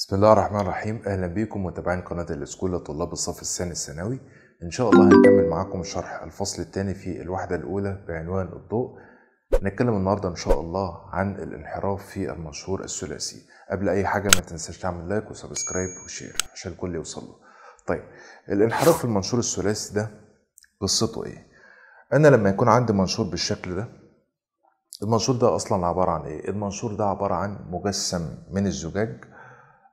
بسم الله الرحمن الرحيم اهلا بيكم متابعين قناه الاسكول لطلاب الصف الثاني الثانوي ان شاء الله هنكمل معاكم شرح الفصل الثاني في الوحده الاولى بعنوان الضوء نتكلم النهارده ان شاء الله عن الانحراف في المشهور الثلاثي قبل اي حاجه ما تنساش تعمل لايك وسبسكرايب وشير عشان الكل يوصل له طيب الانحراف في المنشور الثلاثي ده قصته ايه انا لما يكون عندي منشور بالشكل ده المنشور ده اصلا عباره عن ايه المنشور ده عباره عن مجسم من الزجاج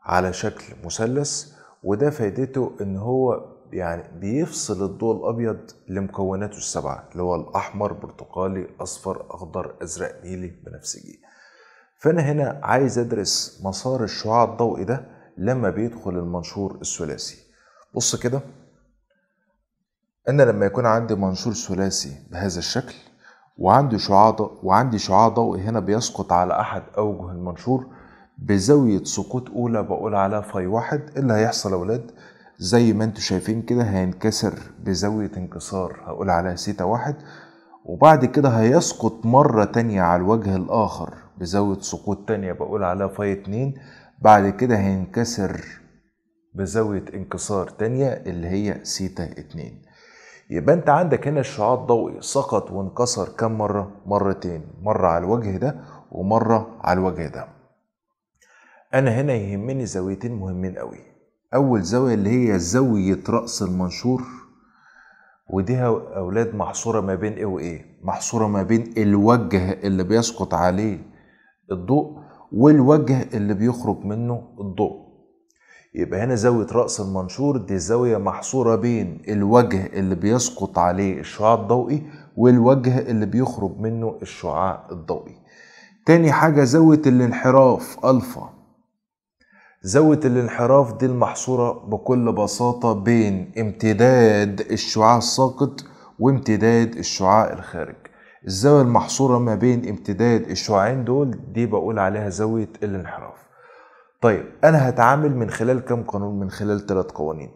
على شكل مثلث وده فايدته ان هو يعني بيفصل الضوء الابيض لمكوناته السبعه اللي هو الاحمر برتقالي اصفر اخضر ازرق نيلي بنفسجي فانا هنا عايز ادرس مسار الشعاع الضوئي ده لما بيدخل المنشور الثلاثي بص كده انا لما يكون عندي منشور ثلاثي بهذا الشكل وعندي شعاع وعندي شعاع ضوئي هنا بيسقط على احد اوجه المنشور بزاوية سقوط أولى بقول عليها فاي واحد إيه اللي هيحصل يا ولاد زي ما انتوا شايفين كده هينكسر بزاوية انكسار هقول عليها سيتا واحد وبعد كده هيسقط مرة تانية على الوجه الآخر بزاوية سقوط تانية بقول عليها فاي اتنين بعد كده هينكسر بزاوية انكسار تانية اللي هي سيتا اتنين يبقى انت عندك هنا الشعاع الضوئي سقط وانكسر كم مرة؟ مرتين مرة على الوجه ده ومرة على الوجه ده انا هنا يهمني زاويتين مهمين قوي اول زاويه اللي هي زاويه راس المنشور وديها اولاد محصوره ما بين ايه وايه محصوره ما بين الوجه اللي بيسقط عليه الضوء والوجه اللي بيخرج منه الضوء يبقى هنا زاوية رأس المنشور دي زاوية محصورة بين الوجه اللي بيسقط عليه الشعاع الضوئي والوجه اللي بيخرج منه الشعاع الضوئي تاني حاجة زاوية الانحراف ألفا زاوية الانحراف دي المحصورة بكل بساطة بين امتداد الشعاع الساقط وامتداد الشعاع الخارج الزاوية المحصورة ما بين امتداد الشعاعين دول دي بقول عليها زاوية الانحراف طيب أنا هتعامل من خلال كم قانون من خلال ثلاث قوانين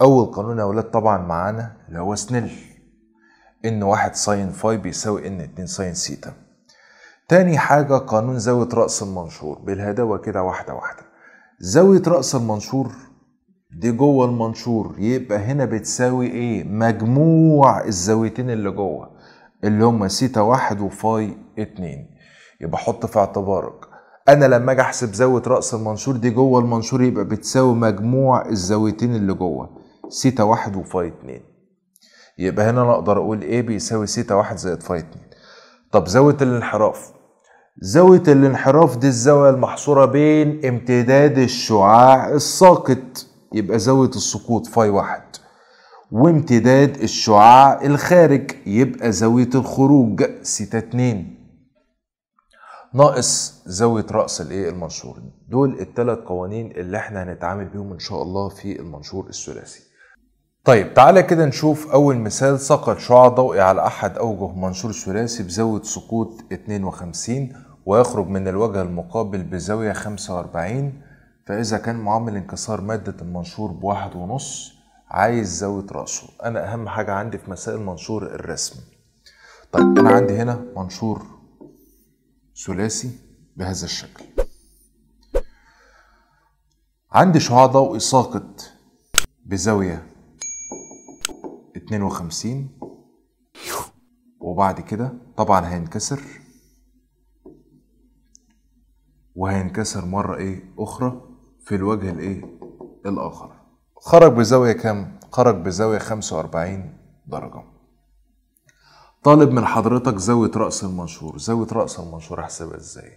أول قانون يا ولاد طبعا معانا اللي هو سنيل إن واحد ساين فاي بيساوي إن اتنين ساين سيتا تاني حاجة قانون زاوية رأس المنشور بالهداوة كده واحدة واحدة زاوية رأس المنشور دي جوه المنشور يبقى هنا بتساوي ايه مجموع الزاويتين اللي جوه اللي هما سيتا واحد وفاي اتنين يبقى حط في اعتبارك انا لما اجي احسب زاويه راس المنشور دي جوه المنشور يبقى بتساوي مجموع الزاويتين اللي جوه سيتا واحد وفاي اتنين يبقى هنا انا اقدر اقول ايه بيساوي سيتا واحد زائد فاي اتنين طب زاويه الانحراف زاوية الانحراف دي الزاوية المحصورة بين امتداد الشعاع الساقط يبقى زاوية السقوط فاي واحد وامتداد الشعاع الخارج يبقى زاوية الخروج سيتا اتنين ناقص زاوية رأس الايه المنشور دول التلات قوانين اللي احنا هنتعامل بيهم ان شاء الله في المنشور الثلاثي طيب تعالى كده نشوف أول مثال سقط شعاع ضوئي على أحد أوجه منشور ثلاثي بزاوية سقوط 52 ويخرج من الوجه المقابل بزاوية 45 فإذا كان معامل انكسار مادة المنشور بواحد ونص عايز زاوية رأسه أنا أهم حاجة عندي في مسائل منشور الرسم طيب أنا عندي هنا منشور ثلاثي بهذا الشكل عندي شعاع ضوئي ساقط بزاوية 52 وبعد كده طبعا هينكسر وهينكسر مرة ايه اخرى في الوجه الايه الاخر خرج بزاوية كام خرج بزاوية 45 درجة طالب من حضرتك زاوية رأس المنشور زاوية رأس المنشور احسبها ازاي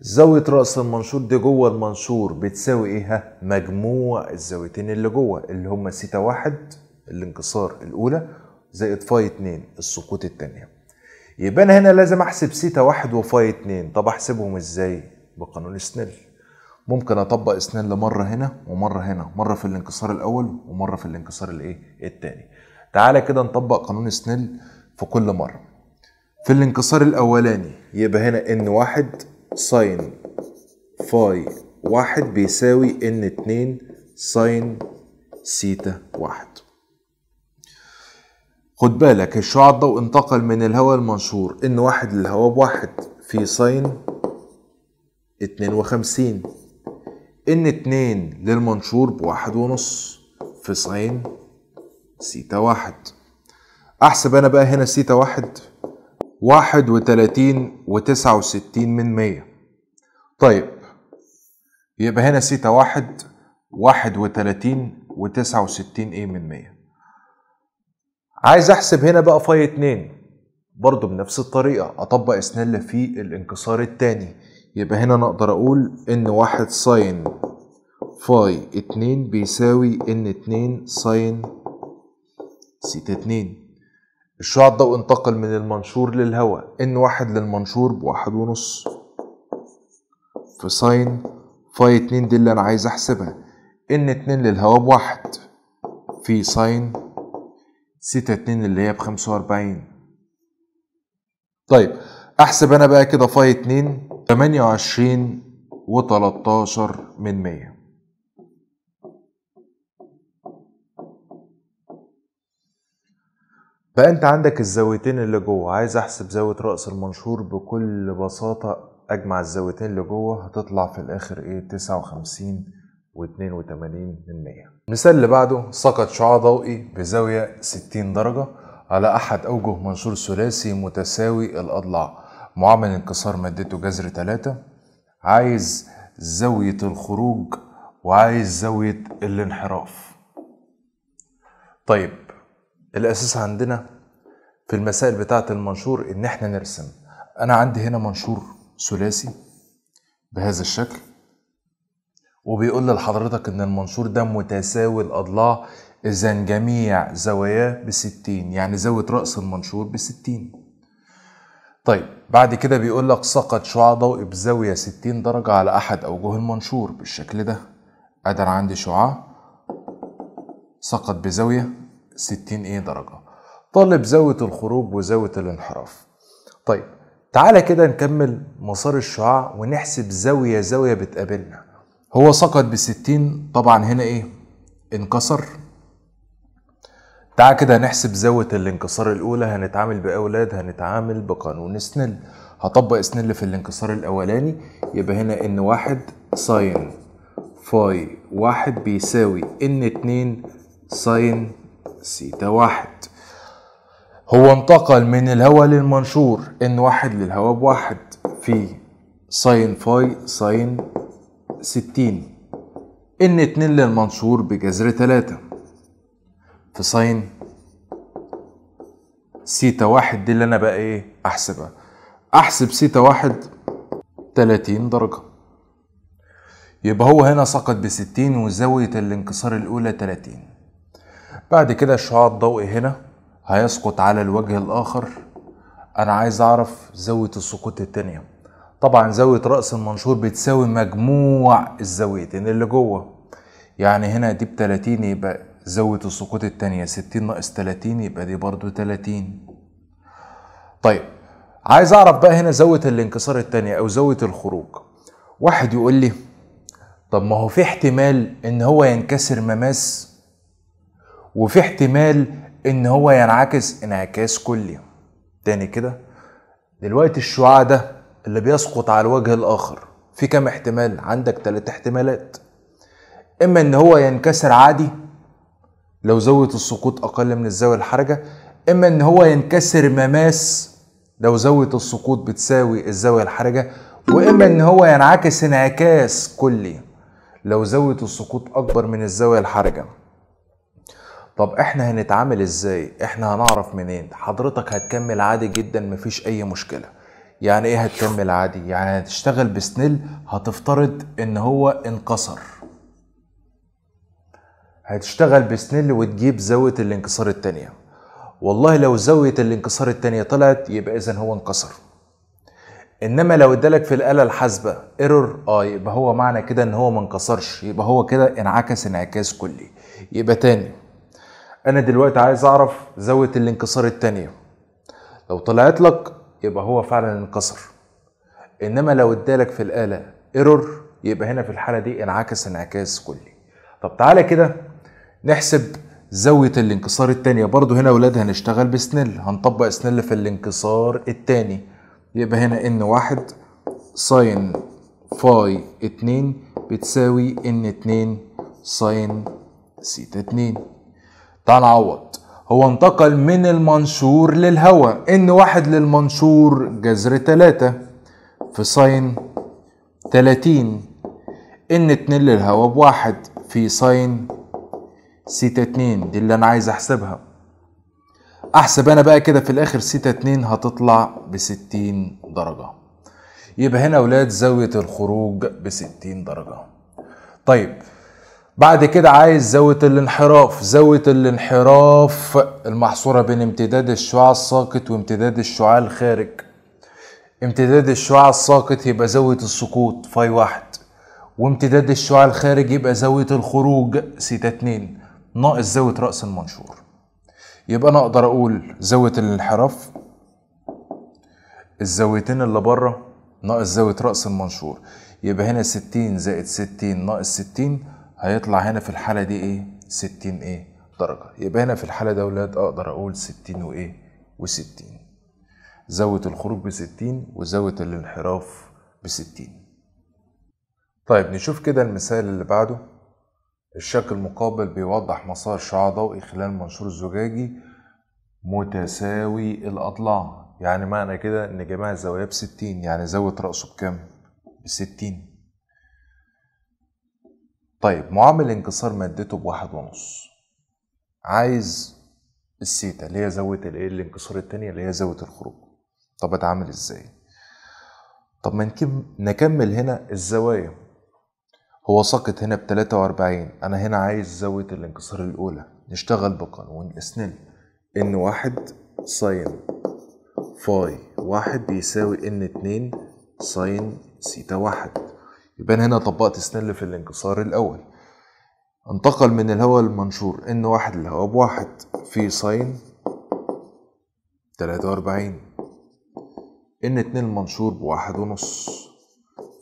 زاوية رأس المنشور دي جوه المنشور بتساوي ايه ها مجموع الزاويتين اللي جوه اللي هما سيتا واحد الانكسار الاولى زائد فاي 2 السقوط الثانيه يبقى انا هنا لازم احسب سيتا 1 وفاي 2 طب احسبهم ازاي بقانون سنيل ممكن اطبق سنيل مره هنا ومره هنا مره في الانكسار الاول ومره في الانكسار الايه الثاني تعالى كده نطبق قانون سنيل في كل مره في الانكسار الاولاني يبقى هنا ان واحد ساين فاي واحد بيساوي ان اتنين ساين سيتا واحد خد بالك الشعاع الضوء انتقل من الهواء المنشور ان واحد للهواء بواحد في اتنين وخمسين ان اتنين للمنشور بواحد ونص في صين سيتا واحد احسب انا بقى هنا سيتا واحد واحد وتلاتين وتسعة وستين من مية طيب يبقى هنا سيتا واحد واحد وتلاتين وتسعة وستين ايه من مية عايز احسب هنا بقى فاي 2 برضو بنفس الطريقة اطبق اسنالة في الانكسار التاني يبقى هنا نقدر اقول ان واحد ساين فاي 2 بيساوي ان 2 ساين سيتا 2 الشعاع الضوء انتقل من المنشور للهواء ان واحد للمنشور بواحد ونص في ساين فاي 2 دي اللي انا عايز احسبها ان 2 للهواء بواحد في ساين ستة اتنين اللي هي بخمسة واربعين طيب احسب انا بقى كده فاي اتنين تمانية وعشرين وتلاتاشر من مية بقى انت عندك الزاويتين اللي جوه عايز احسب زاوية رأس المنشور بكل بساطة اجمع الزاويتين اللي جوه هتطلع في الاخر ايه تسعة وخمسين و82 المثال اللي بعده سقط شعاع ضوئي بزاوية 60 درجة على أحد أوجه منشور ثلاثي متساوي الأضلاع معامل انكسار مادته جذر 3 عايز زاوية الخروج وعايز زاوية الانحراف طيب الأساس عندنا في المسائل بتاعة المنشور إن إحنا نرسم أنا عندي هنا منشور ثلاثي بهذا الشكل وبيقول لحضرتك ان المنشور ده متساوي الاضلاع اذا جميع زواياه بستين يعني زاوية رأس المنشور بستين طيب بعد كده بيقول لك سقط شعاع ضوئي بزاوية ستين درجة على أحد أوجه المنشور بالشكل ده أدي أنا عندي شعاع سقط بزاوية ستين إيه درجة طالب زاوية الخروج وزاوية الانحراف طيب تعالى كده نكمل مسار الشعاع ونحسب زاوية زاوية بتقابلنا هو سقط بستين طبعا هنا ايه انكسر تعال كده هنحسب زاوية الانكسار الأولى هنتعامل بأولاد هنتعامل بقانون سنيل هطبق سنيل في الانكسار الأولاني يبقى هنا إن واحد ساين فاي واحد بيساوي إن اتنين ساين سيتا واحد هو انتقل من الهواء للمنشور إن واحد للهواء بواحد في ساين فاي ساين ستين ان اتنين للمنصور بجذر تلاتة في صين سيتا واحد دي اللي انا بقى ايه احسبها احسب سيتا واحد تلاتين درجة يبقى هو هنا سقط بستين وزاوية الانكسار الاولى تلاتين بعد كده الشعاع الضوئي هنا هيسقط على الوجه الاخر انا عايز اعرف زاوية السقوط التانية طبعا زاوية رأس المنشور بتساوي مجموع الزاويتين اللي جوه يعني هنا دي بتلاتين يبقى زاوية السقوط التانية ستين ناقص تلاتين يبقى دي برضو تلاتين طيب عايز اعرف بقى هنا زاوية الانكسار التانية او زاوية الخروج واحد يقول لي طب ما هو في احتمال ان هو ينكسر مماس وفي احتمال ان هو ينعكس انعكاس كلي تاني كده دلوقتي الشعاع ده اللي بيسقط على الوجه الآخر في كام احتمال عندك تلات احتمالات إما إن هو ينكسر عادي لو زاوية السقوط أقل من الزاوية الحرجة إما إن هو ينكسر مماس لو زاوية السقوط بتساوي الزاوية الحرجة وإما إن هو ينعكس انعكاس كلي لو زاوية السقوط أكبر من الزاوية الحرجة طب احنا هنتعامل ازاي احنا هنعرف منين حضرتك هتكمل عادي جدا مفيش اي مشكله يعني ايه هتكمل عادي يعني هتشتغل بسنيل هتفترض ان هو انكسر هتشتغل بسنيل وتجيب زاوية الانكسار التانية والله لو زاوية الانكسار التانية طلعت يبقى اذا هو انكسر انما لو ادالك في الآلة الحاسبة ايرور اه يبقى هو معنى كده ان هو ما انكسرش يبقى هو كده انعكس انعكاس كلي يبقى تاني انا دلوقتي عايز اعرف زاوية الانكسار التانية لو طلعت لك يبقى هو فعلا انكسر انما لو ادالك في الاله ايرور يبقى هنا في الحاله دي انعكس انعكاس كلي طب تعالى كده نحسب زاوية الانكسار التانية برضو هنا ولاد هنشتغل بسنل هنطبق سنل في الانكسار التاني يبقى هنا ان واحد ساين فاي 2 بتساوي ان 2 ساين سيتا 2 تعال نعوض هو انتقل من المنشور للهواء ان واحد للمنشور جذر تلاتة في ساين تلاتين ان اتنين للهواء بواحد في ساين سيتا اتنين دي اللي انا عايز احسبها احسب انا بقى كده في الاخر سيتا اتنين هتطلع بستين درجة يبقى هنا اولاد زاوية الخروج بستين درجة طيب بعد كده عايز زاوية الانحراف زاوية الانحراف المحصورة بين امتداد الشعاع الساقط وامتداد الشعاع الخارج امتداد الشعاع الساقط يبقى زاوية السقوط فاي واحد وامتداد الشعاع الخارج يبقى زاوية الخروج سيتا اتنين ناقص زاوية رأس المنشور يبقى أنا أقدر أقول زاوية الانحراف الزاويتين اللي بره ناقص زاوية رأس المنشور يبقى هنا ستين زائد ستين ناقص ستين هيطلع هنا في الحالة دي ايه 60 ايه درجة يبقى هنا في الحالة ده ولاد اقدر اقول 60 وايه و60 زاوية الخروج ب 60 وزاوية الانحراف ب 60. طيب نشوف كده المثال اللي بعده الشكل المقابل بيوضح مسار شعاع ضوئي خلال منشور زجاجي متساوي الأضلاع يعني معنى كده إن جميع الزوايا ب 60، يعني زاوية رأسه بكام؟ ب 60. طيب معامل انكسار مادته بواحد ونص عايز السيتا اللي هي زاوية الايه الانكسار التانية اللي هي زاوية الخروج طب اتعامل ازاي طب ما نكمل هنا الزوايا هو ساقط هنا ب 43 انا هنا عايز زاوية الانكسار الاولى نشتغل بقانون اسنل ان واحد ساين فاي واحد بيساوي ان اتنين ساين سيتا واحد يبان هنا طبقت سنل في الانكسار الاول انتقل من الهواء المنشور ان واحد الهواء بواحد في ساين واربعين ان اتنين منشور بواحد ونص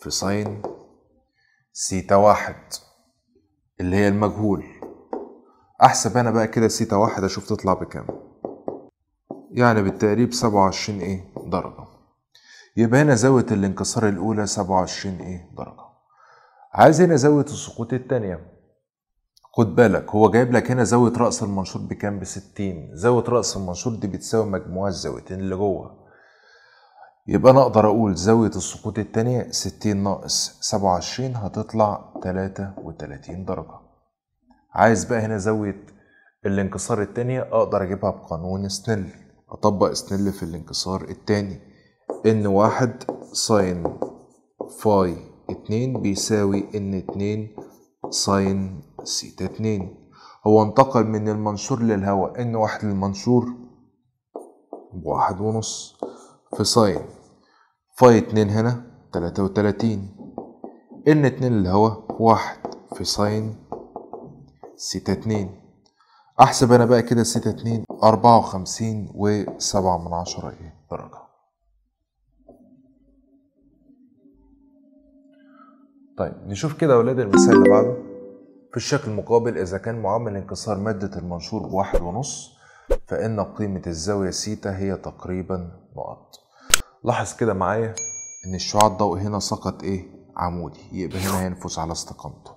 في ساين سيتا واحد اللي هي المجهول احسب انا بقى كده سيتا واحد اشوف تطلع بكام يعني بالتقريب سبعة وعشرين ايه درجة يبقى هنا زاوية الانكسار الأولى 27 إيه درجة عايز هنا زاوية السقوط التانية خد بالك هو جايب لك هنا زاوية رأس المنشور بكام ب 60 زاوية رأس المنشور دي بتساوي مجموع الزاويتين اللي جوه يبقى أنا أقدر أقول زاوية السقوط التانية 60 ناقص 27 هتطلع 33 درجة عايز بقى هنا زاوية الانكسار التانية أقدر أجيبها بقانون سنيل أطبق سنيل في الانكسار التاني ان واحد ساين فاي اتنين بيساوي ان اتنين ساين سيتا اتنين هو انتقل من المنشور للهواء ان واحد للمنشور بواحد ونص في ساين فاي اتنين هنا تلاتة وتلاتين ان اتنين للهواء واحد في ساين سيتا اتنين احسب انا بقى كده سيتا اتنين اربعة وخمسين وسبعة من عشرة ايه درجة طيب نشوف كده اولاد المثال اللي بعده في الشكل المقابل اذا كان معامل انكسار ماده المنشور واحد ونص فان قيمه الزاويه سيتا هي تقريبا نقط لاحظ كده معايا ان الشعاع الضوء هنا سقط ايه عمودي يبقى هنا هينفس على استقامته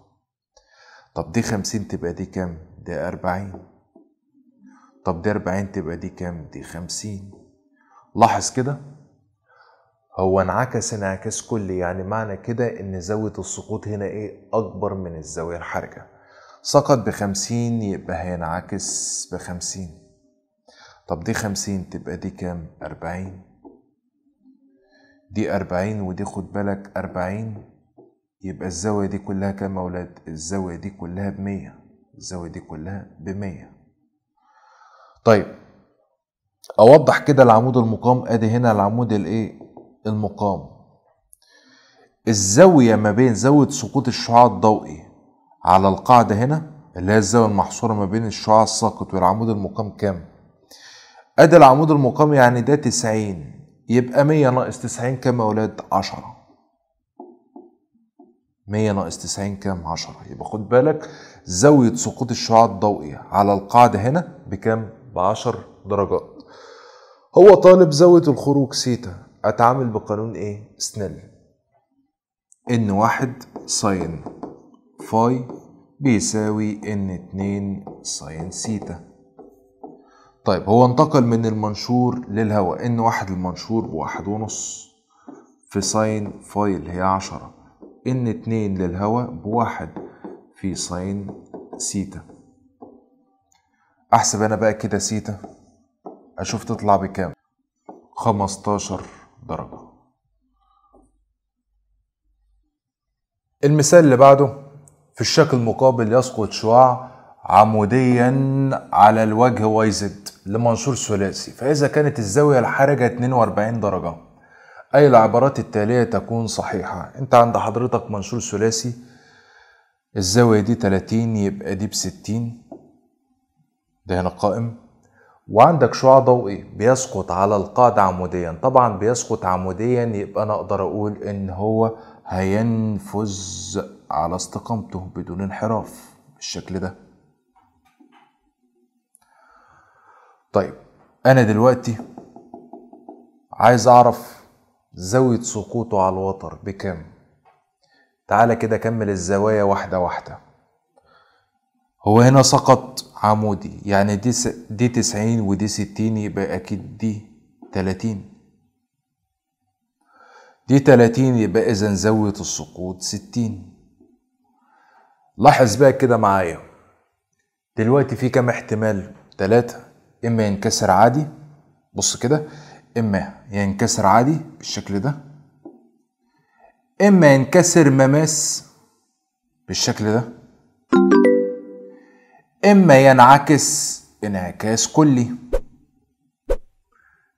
طب دي خمسين تبقى دي كام دي أربعين طب دي أربعين تبقى دي كام دي خمسين لاحظ كده هو انعكس انعكاس كلي يعني معنى كده ان زاوية السقوط هنا ايه اكبر من الزاوية الحرجة سقط بخمسين يبقى هينعكس بخمسين طب دي خمسين تبقى دي كام اربعين دي اربعين ودي خد بالك اربعين يبقى الزاوية دي كلها كام يا ولاد الزاوية دي كلها بمية الزاوية دي كلها بمية طيب اوضح كده العمود المقام ادي هنا العمود الايه المقام الزاويه ما بين زاويه سقوط الشعاع الضوئي على القاعده هنا اللي هي الزاويه المحصوره ما بين الشعاع الساقط والعمود المقام كام ادي العمود المقام يعني ده 90 يبقى 100 ناقص 90 كام يا اولاد 10 100 ناقص 90 كام 10 يبقى خد بالك زاويه سقوط الشعاع الضوئي على القاعده هنا بكام ب 10 درجات هو طالب زاويه الخروج سيتا اتعامل بقانون ايه سنيل ان واحد ساين فاي بيساوي ان اتنين ساين سيتا طيب هو انتقل من المنشور للهواء ان واحد المنشور بواحد ونص في ساين فاي اللي هي عشرة ان اتنين للهواء بواحد في ساين سيتا احسب انا بقى كده سيتا اشوف تطلع بكام خمستاشر درجة المثال اللي بعده في الشكل المقابل يسقط شعاع عموديا على الوجه واي زد لمنشور ثلاثي فإذا كانت الزاوية الحرجة 42 درجة أي العبارات التالية تكون صحيحة أنت عند حضرتك منشور ثلاثي الزاوية دي 30 يبقى دي ب 60 ده هنا قائم وعندك شعاع ضوئي بيسقط على القاعدة عموديا طبعا بيسقط عموديا يبقى انا اقدر اقول ان هو هينفذ على استقامته بدون انحراف بالشكل ده طيب انا دلوقتي عايز اعرف زاوية سقوطه على الوتر بكام تعالى كده كمل الزوايا واحدة واحدة هو هنا سقط عمودي يعني دي س... دي تسعين ودي ستين يبقى أكيد دي تلاتين دي تلاتين يبقى إذا زاوية السقوط ستين لاحظ بقى كده معايا دلوقتي في كام احتمال تلاتة إما ينكسر عادي بص كده إما ينكسر عادي بالشكل ده إما ينكسر مماس بالشكل ده إما ينعكس انعكاس كلي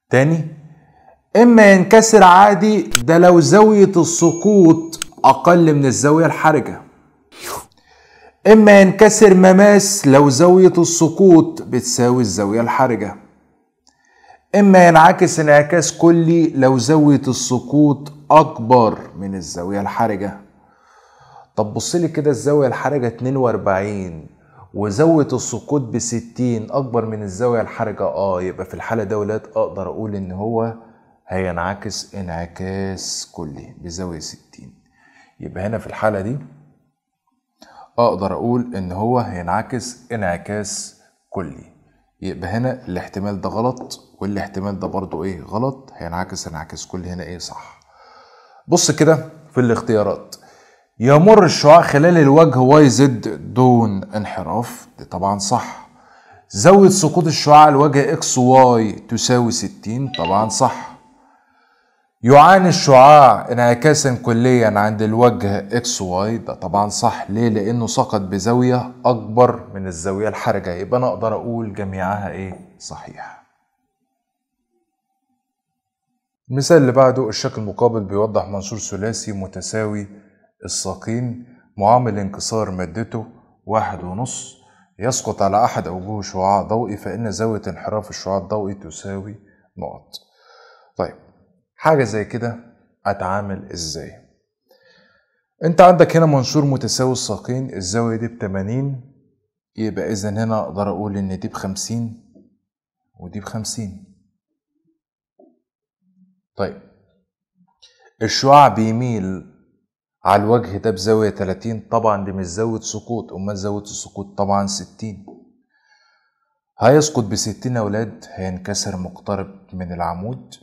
تاني إما ينكسر عادي ده لو زاوية السقوط أقل من الزاوية الحرجة إما ينكسر مماس لو زاوية السقوط بتساوي الزاوية الحرجة إما ينعكس انعكاس كلي لو زاوية السقوط أكبر من الزاوية الحرجة طب بصلي كده الزاوية الحرجة 42 وزاوية السقوط ب 60 أكبر من الزاوية الحرجة آه يبقى في الحالة دي أقدر أقول إن هو هينعكس انعكاس كلي بزاوية 60 يبقى هنا في الحالة دي أقدر أقول إن هو هينعكس انعكاس كلي يبقى هنا الاحتمال ده غلط والاحتمال ده برضو إيه غلط هينعكس انعكاس كلي هنا إيه صح بص كده في الاختيارات يمر الشعاع خلال الوجه واي زد دون انحراف دي طبعا صح زاوية سقوط الشعاع الوجه اكس واي تساوي 60 طبعا صح يعاني الشعاع انعكاسا كليا عند الوجه اكس واي ده طبعا صح ليه لانه سقط بزاوية اكبر من الزاوية الحرجة يبقى انا اقدر اقول جميعها ايه صحيح المثال اللي بعده الشكل المقابل بيوضح منصور ثلاثي متساوي الساقين معامل انكسار مادته واحد ونص يسقط على أحد أوجه شعاع ضوئي فإن زاوية انحراف الشعاع الضوئي تساوي نقط طيب حاجة زي كده أتعامل إزاي أنت عندك هنا منشور متساوي الساقين الزاوية دي بتمانين يبقى إذا هنا أقدر أقول إن دي بخمسين ودي بخمسين طيب الشعاع بيميل على الوجه ده بزاوية 30 طبعا دي مش زاوية سقوط أمال زاوية السقوط طبعا 60 هيسقط 60 يا ولاد هينكسر مقترب من العمود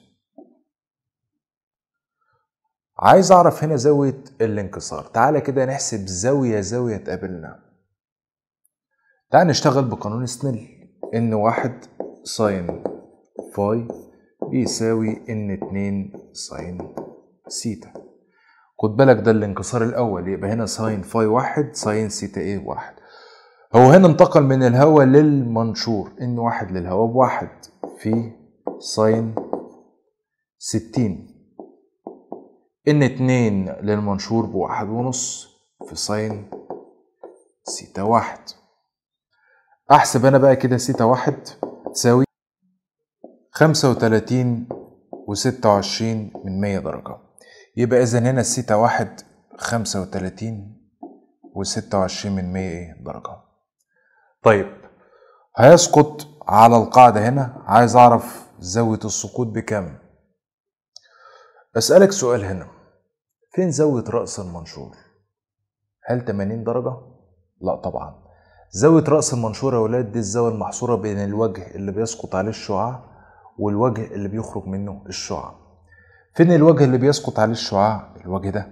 عايز أعرف هنا زاوية الانكسار تعالى كده نحسب زاوية زاوية تقابلنا تعالى نشتغل بقانون سنيل إن واحد ساين فاي بيساوي إن اتنين ساين سيتا خد بالك ده الانكسار الاول يبقى هنا ساين فاي واحد ساين سيتا ايه واحد هو هنا انتقل من الهواء للمنشور ان واحد للهواء بواحد في ساين ستين ان اتنين للمنشور بواحد ونص في ساين سيتا واحد احسب انا بقى كده سيتا واحد تساوي خمسة وتلاتين وستة وعشرين من مية درجة يبقى اذا هنا الثيتا واحد خمسة وتلاتين وستة وعشرين من مية ايه درجة طيب هيسقط على القاعدة هنا عايز اعرف زاوية السقوط بكام اسألك سؤال هنا فين زاوية رأس المنشور هل 80 درجة لا طبعا زاوية رأس المنشور يا ولاد دي الزاوية المحصورة بين الوجه اللي بيسقط عليه الشعاع والوجه اللي بيخرج منه الشعاع فين الوجه اللي بيسقط عليه الشعاع الوجه ده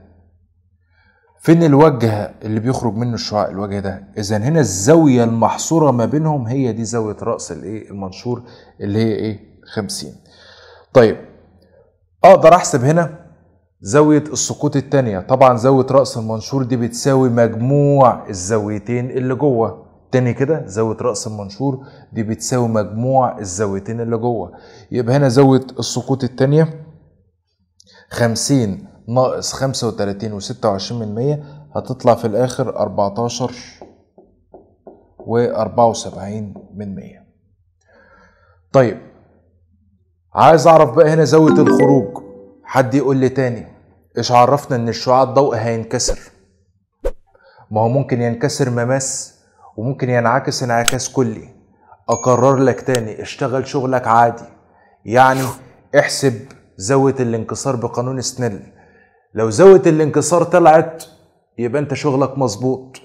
فين الوجه اللي بيخرج منه الشعاع الوجه ده اذا هنا الزاويه المحصوره ما بينهم هي دي زاويه راس الايه المنشور اللي هي ايه 50 طيب اقدر احسب هنا زاوية السقوط الثانيه طبعا زاوية رأس المنشور دي بتساوي مجموع الزاويتين اللي جوه تاني كده زاوية رأس المنشور دي بتساوي مجموع الزاويتين اللي جوه يبقى هنا زاوية السقوط الثانيه 50 ناقص 35 و26% من هتطلع في الآخر 14 و74 من 100 طيب عايز أعرف بقى هنا زاوية الخروج حد يقول لي تاني إيش عرفنا إن الشعاع الضوء هينكسر ما هو ممكن ينكسر مماس وممكن ينعكس انعكاس كلي أكرر لك تاني اشتغل شغلك عادي يعني احسب زاويه الانكسار بقانون سنيل لو زاويه الانكسار طلعت يبقى انت شغلك مظبوط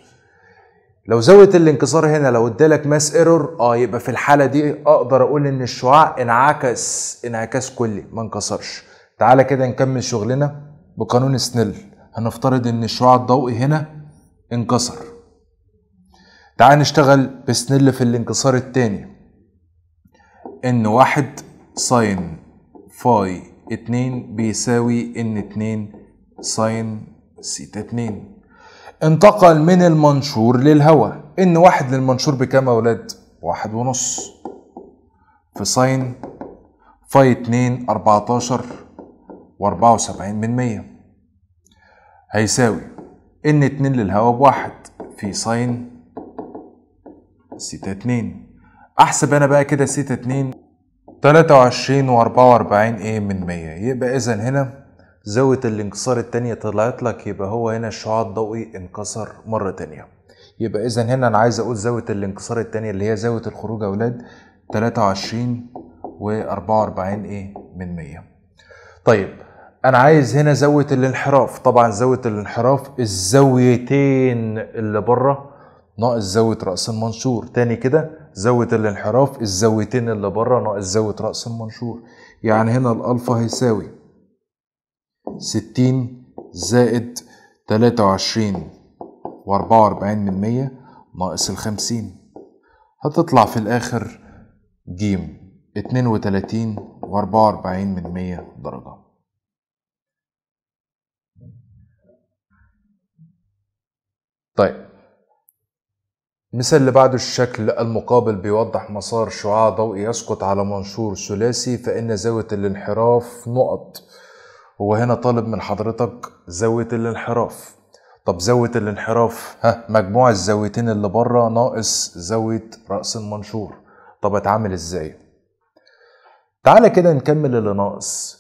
لو زاويه الانكسار هنا لو ادالك ماس ايرور اه يبقى في الحاله دي اقدر اقول ان الشعاع انعكس انعكاس كلي ما انكسرش تعالى كده نكمل شغلنا بقانون سنيل هنفترض ان الشعاع الضوئي هنا انكسر تعالى نشتغل بسنيل في الانكسار الثاني ان واحد ساين فاي 2 بيساوي ان 2 ساين سيتا 2 انتقل من المنشور للهواء ان واحد للمنشور بكام يا اولاد واحد ونص في ساين فاي 2 14 و74 من 100 هيساوي ان 2 للهواء بواحد في ساين سيتا 2 احسب انا بقى كده سيتا 2 23 و 44 ايه من 100 يبقى اذا هنا زاوية الانكسار التانية طلعت لك يبقى هو هنا الشعاع الضوئي انكسر مرة تانية يبقى اذا هنا انا عايز اقول زاوية الانكسار التانية اللي هي زاوية الخروج يا ولاد 23 و 44 ايه من 100 طيب انا عايز هنا زاوية الانحراف طبعا زاوية الانحراف الزاويتين اللي بره ناقص زاوية رأس المنشور تاني كده زاويه الانحراف الزاويتين اللي بره ناقص زاويه راس المنشور يعني هنا الالفا هيساوي 60 زائد 23 و44 من 100 ناقص ال 50 هتطلع في الاخر ج 32 و44 من 100 درجه طيب مثال اللي بعده الشكل المقابل بيوضح مسار شعاع ضوئي يسقط على منشور ثلاثي فإن زاوية الانحراف نقط وهنا طالب من حضرتك زاوية الانحراف طب زاوية الانحراف ها مجموع الزاويتين اللي بره ناقص زاوية رأس المنشور طب اتعامل ازاي تعالى كده نكمل اللي ناقص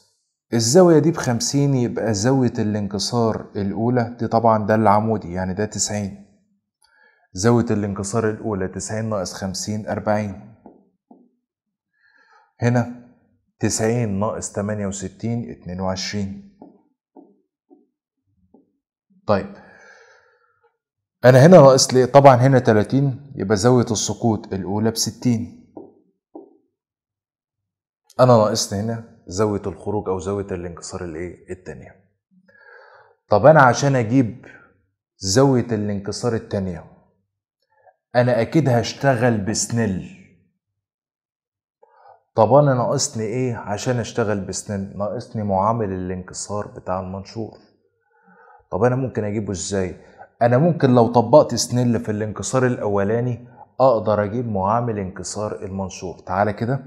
الزاوية دي بخمسين يبقى زاوية الانكسار الأولى دي طبعا ده العمودي يعني ده تسعين زاوية الانكسار الأولى 90 ناقص 50 40 هنا 90 ناقص 68 22 طيب أنا هنا ناقص ليه؟ طبعا هنا 30 يبقى زاوية السقوط الأولى ب 60 أنا ناقصني هنا زاوية الخروج أو زاوية الانكسار الإيه؟ التانية طب أنا عشان أجيب زاوية الانكسار التانية انا اكيد هشتغل بسنل طب انا ناقصني ايه عشان اشتغل بسنل ناقصني معامل الانكسار بتاع المنشور طب انا ممكن اجيبه ازاي انا ممكن لو طبقت سنل في الانكسار الاولاني اقدر اجيب معامل انكسار المنشور تعالى كده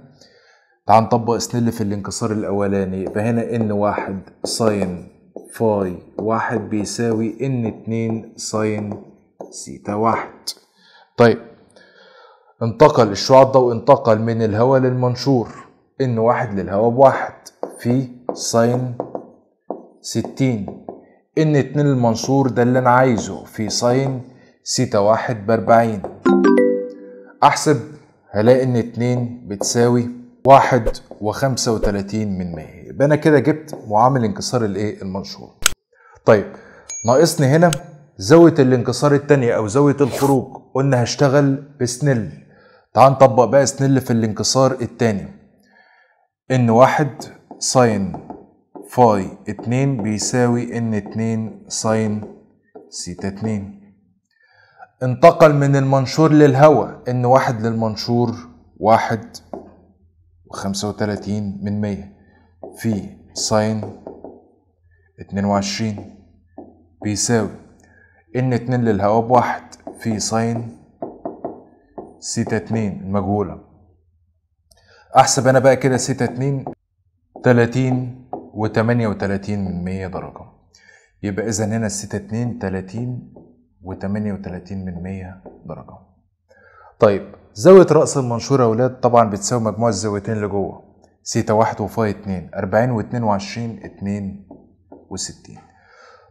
تعال نطبق سنل في الانكسار الاولاني يبقى هنا ان واحد ساين فاي واحد بيساوي ان اتنين ساين سيتا واحد طيب انتقل الشعاع الضوء انتقل من الهواء للمنشور ان واحد للهواء بواحد في ساين ستين ان اتنين المنشور ده اللي انا عايزه في ساين سيتا واحد باربعين احسب هلاقي ان اتنين بتساوي واحد وخمسة وتلاتين من مية يبقى انا كده جبت معامل انكسار الايه المنشور طيب ناقصني هنا زاوية الانكسار التانية أو زاوية الخروج قلنا هشتغل بسنل تعال نطبق بقى سنل في الانكسار التاني ان واحد ساين فاي اتنين بيساوي ان اتنين ساين سيتا اتنين انتقل من المنشور للهواء ان واحد للمنشور واحد وخمسة وتلاتين من مية في ساين اتنين وعشرين بيساوي ان اتنين للهواء بواحد في ساين سيتا اتنين المجهولة احسب انا بقى كده سيتا اتنين تلاتين وتمانية وتلاتين من مية درجة يبقى اذا هنا السيتا اتنين تلاتين وتمانية وتلاتين من مية درجة طيب زاوية رأس المنشورة يا ولاد طبعا بتساوي مجموع الزاويتين اللي جوه سيتا واحد وفاي اتنين أربعين واتنين وعشرين اتنين وستين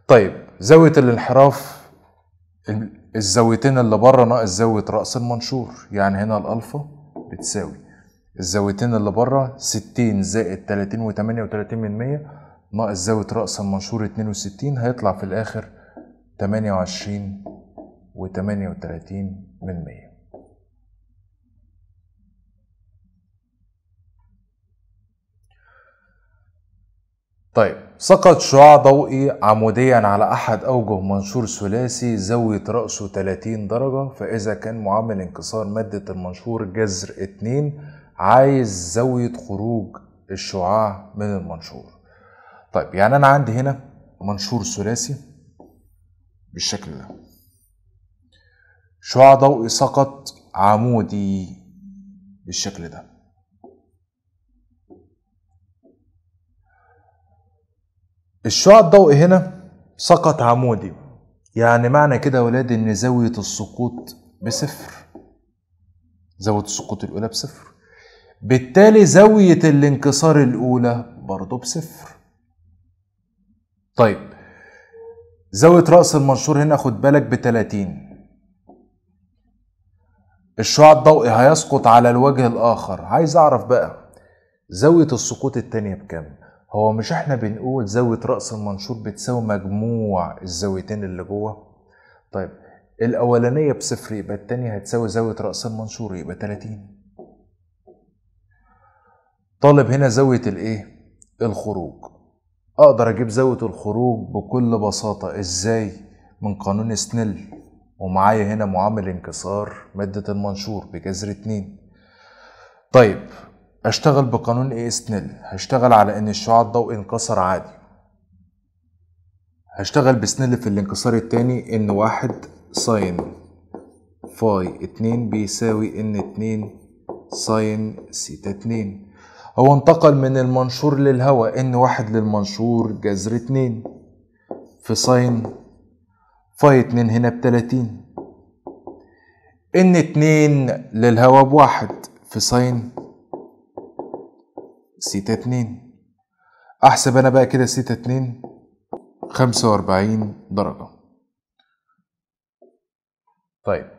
طيب زاوية الانحراف الزاويتين اللي بره ناقص زاويه راس المنشور يعني هنا الالفا بتساوي الزاويتين اللي بره 60 زائد 30 و38 من 100 ناقص زاويه راس المنشور 62 هيطلع في الاخر 28 و38 من 100 طيب سقط شعاع ضوئي عموديا على أحد أوجه منشور ثلاثي زاوية رأسه 30 درجة فإذا كان معامل انكسار مادة المنشور جذر 2 عايز زاوية خروج الشعاع من المنشور طيب يعني أنا عندي هنا منشور ثلاثي بالشكل ده شعاع ضوئي سقط عمودي بالشكل ده الشعاع الضوئي هنا سقط عمودي يعني معنى كده يا ولاد ان زاوية السقوط بصفر زاوية السقوط الأولى بصفر بالتالي زاوية الانكسار الأولى برضه بصفر طيب زاوية رأس المنشور هنا خد بالك ب 30 الشعاع الضوئي هيسقط على الوجه الآخر عايز أعرف بقى زاوية السقوط التانية بكام هو مش احنا بنقول زاوية رأس المنشور بتساوي مجموع الزاويتين اللي جوه طيب الأولانية بصفر يبقى التانية هتساوي زاوية رأس المنشور يبقى 30 طالب هنا زاوية الايه الخروج أقدر أجيب زاوية الخروج بكل بساطة إزاي من قانون سنيل ومعايا هنا معامل انكسار مادة المنشور بجذر 2 طيب اشتغل بقانون اي اس هشتغل على ان الشعاع الضوئي انكسر عادي هشتغل بسنل في الانكسار التاني ان واحد ساين فاي اتنين بيساوي ان اتنين ساين سيتا اتنين هو انتقل من المنشور للهواء ان واحد للمنشور جذر اتنين في ساين فاي اتنين هنا بتلاتين ان اتنين للهواء بواحد في ساين سيتا اتنين احسب انا بقى كده سيتا اتنين خمسة واربعين درجة طيب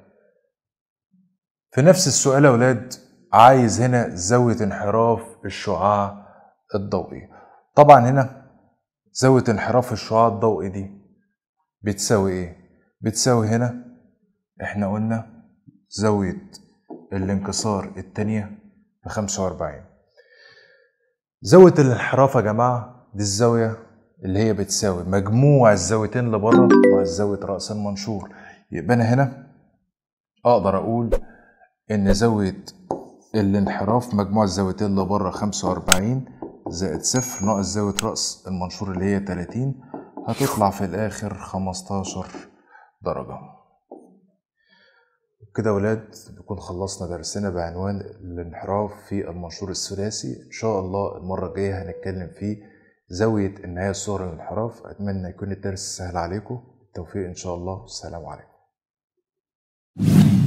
في نفس السؤال يا ولاد عايز هنا زاوية انحراف الشعاع الضوئي طبعا هنا زاوية انحراف الشعاع الضوئي دي بتساوي ايه بتساوي هنا احنا قلنا زاوية الانكسار التانية بخمسة واربعين زاوية الانحراف يا جماعة دي الزاوية اللي هي بتساوي مجموع الزاويتين اللي بره مع زاوية رأس المنشور يبقى أنا هنا أقدر أقول إن زاوية الانحراف مجموع الزاويتين اللي بره 45 زائد صفر ناقص زاوية رأس المنشور اللي هي 30 هتطلع في الآخر 15 درجة كده ولاد نكون خلصنا درسنا بعنوان الانحراف في المنشور الثلاثي ان شاء الله المره الجايه هنتكلم في زاويه النهايه الصغرى للانحراف اتمنى يكون الدرس سهل عليكم التوفيق ان شاء الله والسلام عليكم